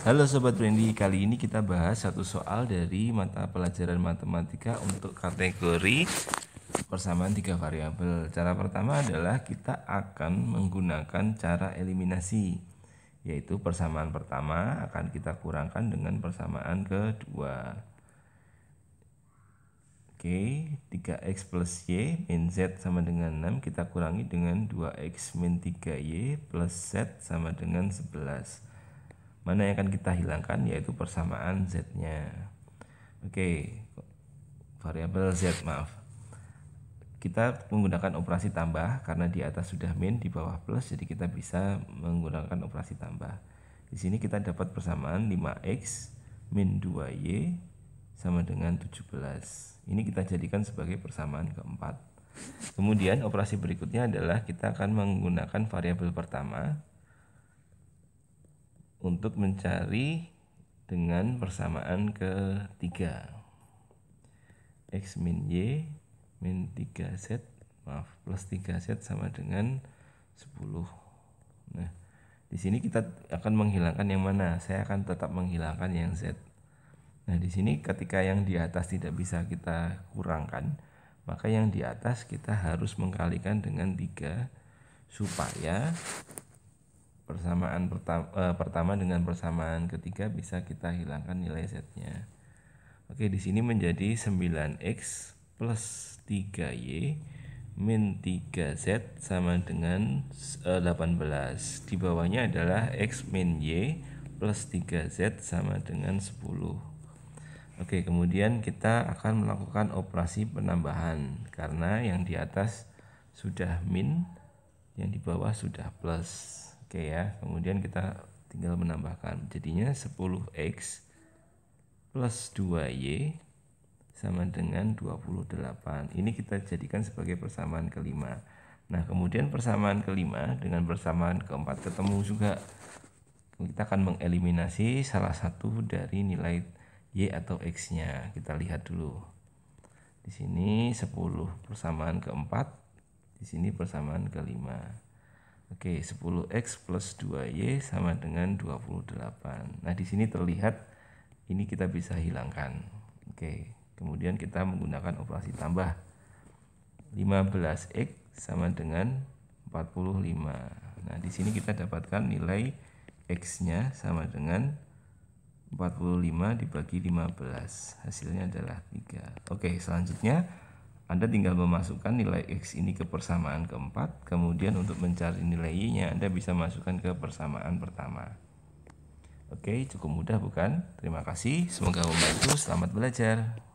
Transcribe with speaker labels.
Speaker 1: Halo Sobat Brandy, kali ini kita bahas satu soal dari mata pelajaran matematika untuk kategori persamaan tiga variabel. Cara pertama adalah kita akan menggunakan cara eliminasi, yaitu persamaan pertama akan kita kurangkan dengan persamaan kedua. Oke, 3x plus y min z sama dengan 6 kita kurangi dengan 2x min 3y plus z sama dengan 11 mana yang akan kita hilangkan yaitu persamaan z-nya oke okay. variabel z maaf kita menggunakan operasi tambah karena di atas sudah min di bawah plus jadi kita bisa menggunakan operasi tambah di sini kita dapat persamaan 5x min 2y sama dengan 17 ini kita jadikan sebagai persamaan keempat kemudian operasi berikutnya adalah kita akan menggunakan variabel pertama untuk mencari dengan persamaan ketiga x min y min 3z maaf plus 3z sama dengan 10 nah di sini kita akan menghilangkan yang mana saya akan tetap menghilangkan yang z nah di sini ketika yang di atas tidak bisa kita kurangkan maka yang di atas kita harus mengkalikan dengan 3 supaya persamaan pertama, eh, pertama dengan persamaan ketiga bisa kita hilangkan nilai Z-nya. Oke, di sini menjadi 9X plus 3Y min 3Z sama dengan 18. Eh, di bawahnya adalah X min Y plus 3Z sama dengan 10. Oke, kemudian kita akan melakukan operasi penambahan karena yang di atas sudah min, yang di bawah sudah plus. Oke ya, kemudian kita tinggal menambahkan. Jadinya 10x plus 2y sama dengan 28. Ini kita jadikan sebagai persamaan kelima. Nah, kemudian persamaan kelima dengan persamaan keempat ketemu juga. Kita akan mengeliminasi salah satu dari nilai Y atau X-nya. Kita lihat dulu. Di sini 10 persamaan keempat, di sini persamaan kelima. Oke, 10x plus 2y sama dengan 28. Nah, di sini terlihat ini kita bisa hilangkan. Oke, kemudian kita menggunakan operasi tambah. 15x sama dengan 45. Nah, di sini kita dapatkan nilai x-nya sama dengan 45 dibagi 15. Hasilnya adalah 3. Oke, selanjutnya anda tinggal memasukkan nilai X ini ke persamaan keempat, kemudian untuk mencari nilai Y-nya Anda bisa masukkan ke persamaan pertama. Oke, cukup mudah bukan? Terima kasih, semoga membantu, selamat belajar.